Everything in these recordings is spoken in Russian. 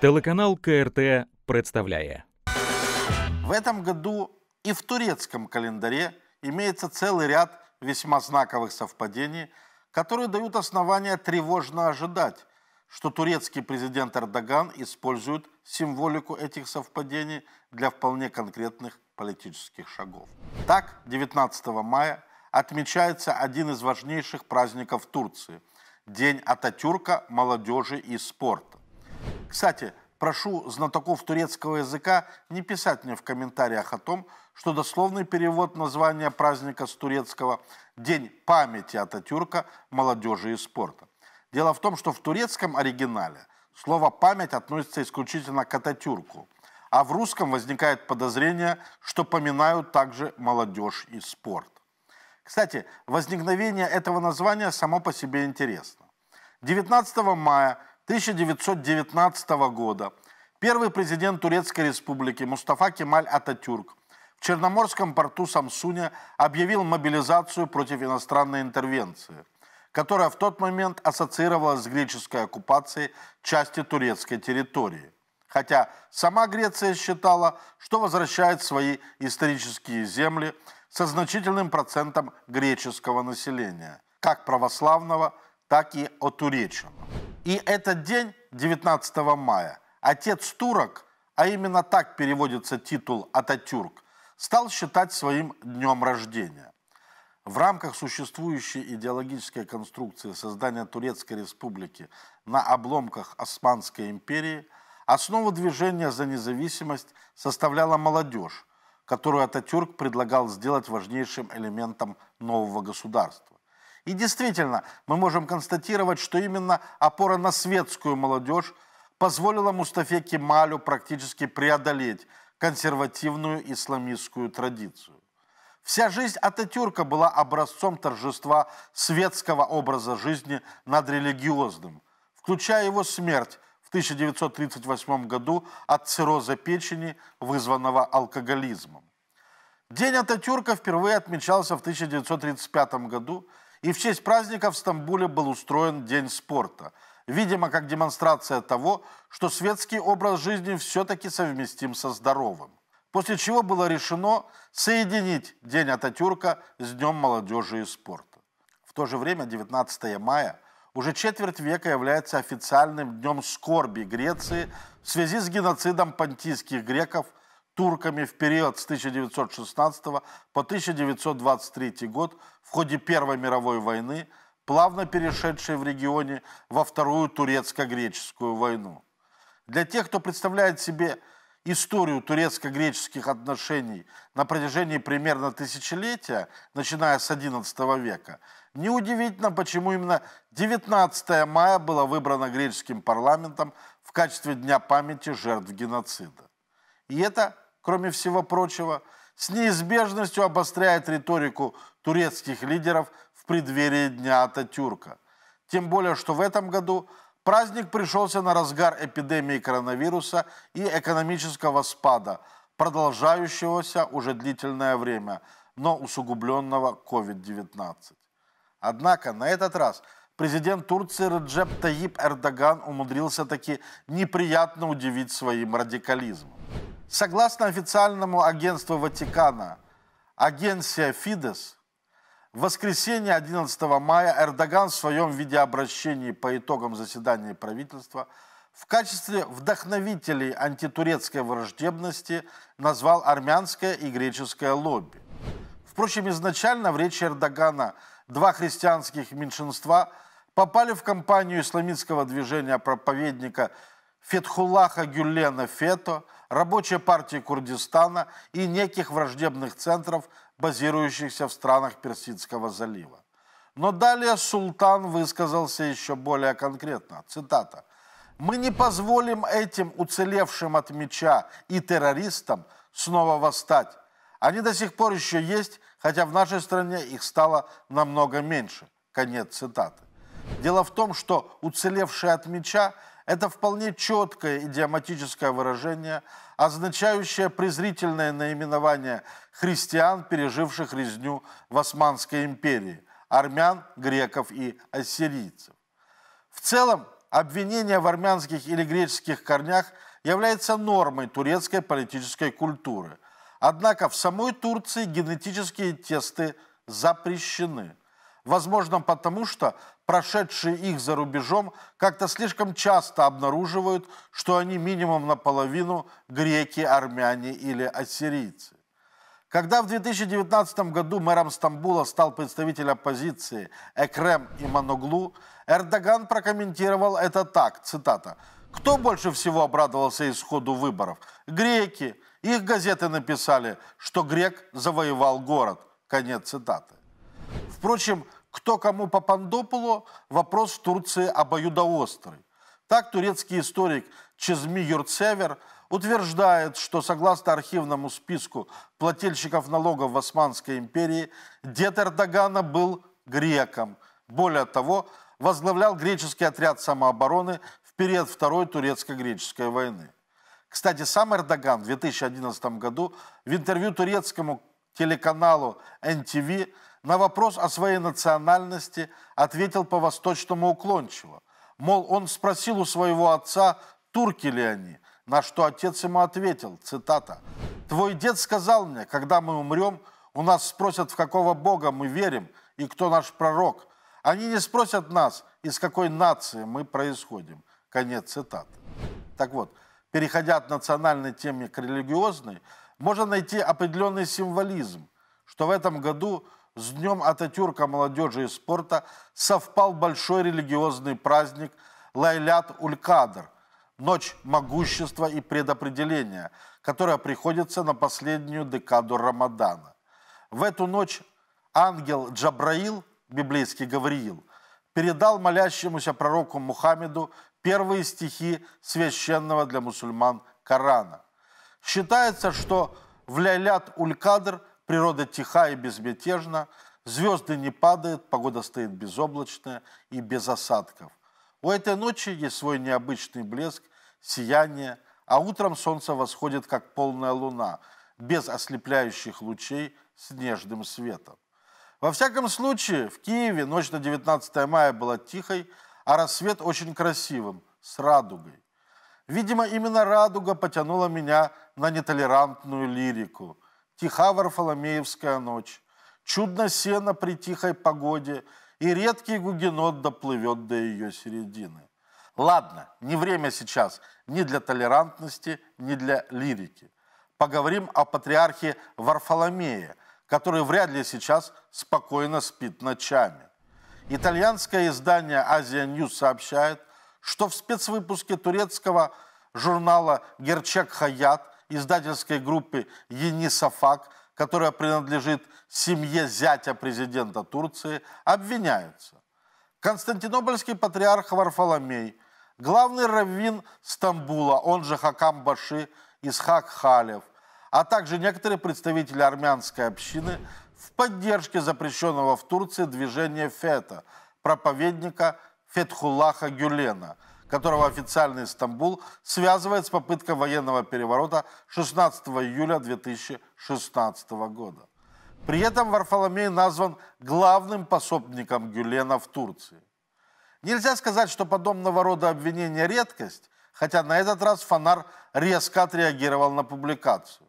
Телеканал КРТ представляет. В этом году и в турецком календаре имеется целый ряд весьма знаковых совпадений, которые дают основания тревожно ожидать, что турецкий президент Эрдоган использует символику этих совпадений для вполне конкретных политических шагов. Так, 19 мая отмечается один из важнейших праздников Турции – День Ататюрка, молодежи и спорта. Кстати, прошу знатоков турецкого языка не писать мне в комментариях о том, что дословный перевод названия праздника с турецкого «День памяти Ататюрка, молодежи и спорта». Дело в том, что в турецком оригинале слово «память» относится исключительно к Ататюрку, а в русском возникает подозрение, что поминают также молодежь и спорт. Кстати, возникновение этого названия само по себе интересно. 19 мая – 1919 года первый президент Турецкой республики Мустафа Кемаль Ататюрк в Черноморском порту Самсуне объявил мобилизацию против иностранной интервенции, которая в тот момент ассоциировалась с греческой оккупацией части турецкой территории. Хотя сама Греция считала, что возвращает свои исторические земли со значительным процентом греческого населения, как православного, так и отуреченного. И этот день, 19 мая, отец турок, а именно так переводится титул Ататюрк, стал считать своим днем рождения. В рамках существующей идеологической конструкции создания Турецкой республики на обломках Османской империи основу движения за независимость составляла молодежь, которую Ататюрк предлагал сделать важнейшим элементом нового государства. И действительно, мы можем констатировать, что именно опора на светскую молодежь позволила Мустафе Кемалю практически преодолеть консервативную исламистскую традицию. Вся жизнь Ататюрка была образцом торжества светского образа жизни над религиозным, включая его смерть в 1938 году от цирроза печени, вызванного алкоголизмом. День Ататюрка впервые отмечался в 1935 году – и в честь праздника в Стамбуле был устроен День спорта. Видимо, как демонстрация того, что светский образ жизни все-таки совместим со здоровым. После чего было решено соединить День Ататюрка с Днем молодежи и спорта. В то же время 19 мая – уже четверть века является официальным днем скорби Греции в связи с геноцидом понтийских греков турками в период с 1916 по 1923 год в ходе Первой мировой войны, плавно перешедшей в регионе во Вторую турецко-греческую войну. Для тех, кто представляет себе историю турецко-греческих отношений на протяжении примерно тысячелетия, начиная с XI века, неудивительно, почему именно 19 мая было выбрано греческим парламентом в качестве Дня памяти жертв геноцида. И это кроме всего прочего, с неизбежностью обостряет риторику турецких лидеров в преддверии Дня Ататюрка. Тем более, что в этом году праздник пришелся на разгар эпидемии коронавируса и экономического спада, продолжающегося уже длительное время, но усугубленного COVID-19. Однако на этот раз президент Турции Реджеп Таип Эрдоган умудрился таки неприятно удивить своим радикализмом. Согласно официальному агентству Ватикана, агенция «Фидес», в воскресенье 11 мая Эрдоган в своем видеообращении по итогам заседания правительства в качестве вдохновителей антитурецкой враждебности назвал армянское и греческое лобби. Впрочем, изначально в речи Эрдогана два христианских меньшинства попали в компанию исламистского движения проповедника Фетхуллаха Гюллена Фето – Рабочей партии Курдистана и неких враждебных центров, базирующихся в странах Персидского залива. Но далее султан высказался еще более конкретно. Цитата. «Мы не позволим этим уцелевшим от меча и террористам снова восстать. Они до сих пор еще есть, хотя в нашей стране их стало намного меньше». Конец цитаты. Дело в том, что уцелевшие от меча это вполне четкое идиоматическое выражение, означающее презрительное наименование христиан, переживших резню в Османской империи, армян, греков и ассирийцев. В целом, обвинение в армянских или греческих корнях является нормой турецкой политической культуры. Однако в самой Турции генетические тесты запрещены – Возможно, потому что прошедшие их за рубежом как-то слишком часто обнаруживают, что они минимум наполовину греки, армяне или ассирийцы. Когда в 2019 году мэром Стамбула стал представитель оппозиции Экрем Иманоглу, Эрдоган прокомментировал это так, цитата, «Кто больше всего обрадовался исходу выборов? Греки. Их газеты написали, что грек завоевал город». Конец цитаты. Впрочем, кто кому по Пандополу, вопрос в Турции обоюдоострый. Так турецкий историк Чезми Юрцевер утверждает, что согласно архивному списку плательщиков налогов в Османской империи, дед Эрдогана был греком. Более того, возглавлял греческий отряд самообороны в период Второй турецко-греческой войны. Кстати, сам Эрдоган в 2011 году в интервью турецкому телеканалу NTV на вопрос о своей национальности ответил по-восточному уклончиво. Мол, он спросил у своего отца, турки ли они, на что отец ему ответил, цитата, «Твой дед сказал мне, когда мы умрем, у нас спросят, в какого бога мы верим и кто наш пророк. Они не спросят нас, из какой нации мы происходим». Конец цитаты. Так вот, переходя от национальной темы к религиозной, можно найти определенный символизм – что в этом году с Днем Ататюрка молодежи и спорта совпал большой религиозный праздник Лайлят Уль-Кадр – Ночь могущества и предопределения, которая приходится на последнюю декаду Рамадана. В эту ночь ангел Джабраил, библейский Гавриил, передал молящемуся пророку Мухаммеду первые стихи священного для мусульман Корана. Считается, что в Лайлят Уль-Кадр – Природа тиха и безмятежна, звезды не падают, погода стоит безоблачная и без осадков. У этой ночи есть свой необычный блеск, сияние, а утром солнце восходит, как полная луна, без ослепляющих лучей с нежным светом. Во всяком случае, в Киеве ночь на 19 мая была тихой, а рассвет очень красивым, с радугой. Видимо, именно радуга потянула меня на нетолерантную лирику тиха Варфоломеевская ночь, чудно сено при тихой погоде, и редкий гугенот доплывет до ее середины. Ладно, не время сейчас ни для толерантности, ни для лирики. Поговорим о патриархе Варфоломее, который вряд ли сейчас спокойно спит ночами. Итальянское издание «Азия Ньюс» сообщает, что в спецвыпуске турецкого журнала «Герчек Хаят» издательской группы «Енисафак», которая принадлежит семье зятя президента Турции, обвиняются. Константинопольский патриарх Варфоломей, главный раввин Стамбула, он же Хакам Баши, Исхак Халев, а также некоторые представители армянской общины в поддержке запрещенного в Турции движения Фета, проповедника Фетхулаха Гюлена – которого официальный Стамбул связывает с попыткой военного переворота 16 июля 2016 года. При этом Варфоломей назван главным пособником Гюлена в Турции. Нельзя сказать, что подобного рода обвинения редкость, хотя на этот раз Фонар резко отреагировал на публикацию.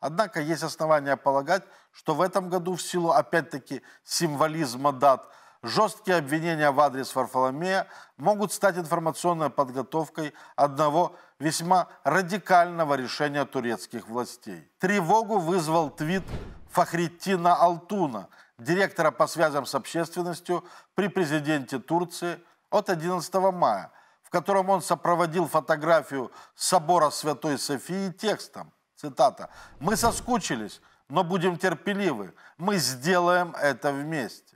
Однако есть основания полагать, что в этом году в силу опять-таки символизма дат – Жесткие обвинения в адрес Фарфоломея могут стать информационной подготовкой одного весьма радикального решения турецких властей. Тревогу вызвал твит Фахриттина Алтуна, директора по связям с общественностью при президенте Турции от 11 мая, в котором он сопроводил фотографию собора Святой Софии текстом. Цитата. «Мы соскучились, но будем терпеливы. Мы сделаем это вместе».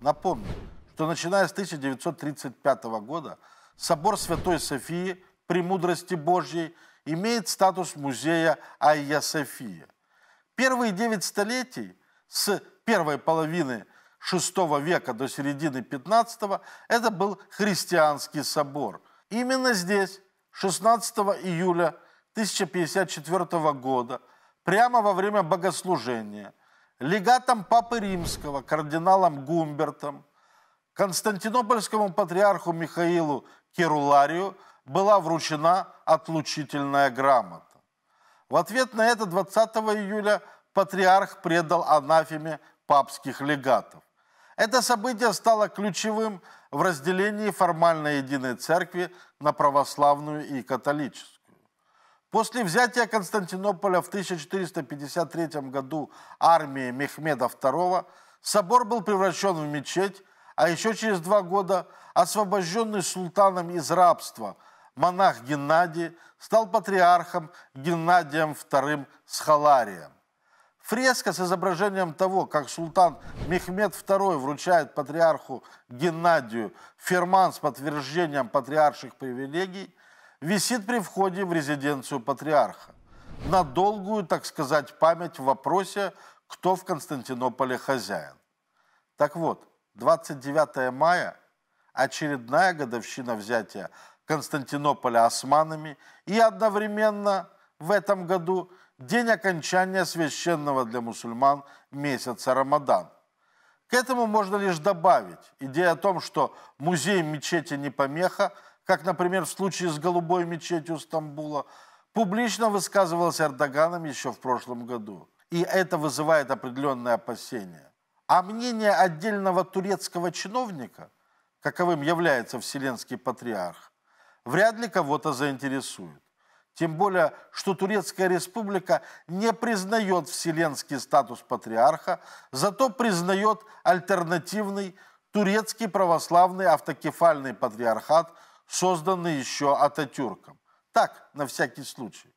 Напомню, что начиная с 1935 года собор Святой Софии при мудрости Божьей имеет статус музея Айя София. Первые девять столетий с первой половины VI века до середины XV это был христианский собор. Именно здесь 16 июля 1054 года, прямо во время богослужения – легатом Папы Римского, кардиналом Гумбертом, Константинопольскому патриарху Михаилу Керуларию была вручена отлучительная грамота. В ответ на это 20 июля патриарх предал анафеме папских легатов. Это событие стало ключевым в разделении формально единой церкви на православную и католическую. После взятия Константинополя в 1453 году армией Мехмеда II собор был превращен в мечеть, а еще через два года освобожденный султаном из рабства монах Геннадий стал патриархом Геннадием II Схаларием. Фреска с изображением того, как султан Мехмед II вручает патриарху Геннадию ферман с подтверждением патриарших привилегий – висит при входе в резиденцию патриарха на долгую, так сказать, память в вопросе, кто в Константинополе хозяин. Так вот, 29 мая – очередная годовщина взятия Константинополя османами и одновременно в этом году день окончания священного для мусульман месяца Рамадан. К этому можно лишь добавить идея о том, что музей мечети не помеха как, например, в случае с голубой мечетью Стамбула, публично высказывался Эрдоганом еще в прошлом году. И это вызывает определенные опасения. А мнение отдельного турецкого чиновника, каковым является Вселенский Патриарх, вряд ли кого-то заинтересует. Тем более, что Турецкая Республика не признает вселенский статус патриарха, зато признает альтернативный турецкий православный автокефальный патриархат – созданы еще Ататюрком. Так, на всякий случай.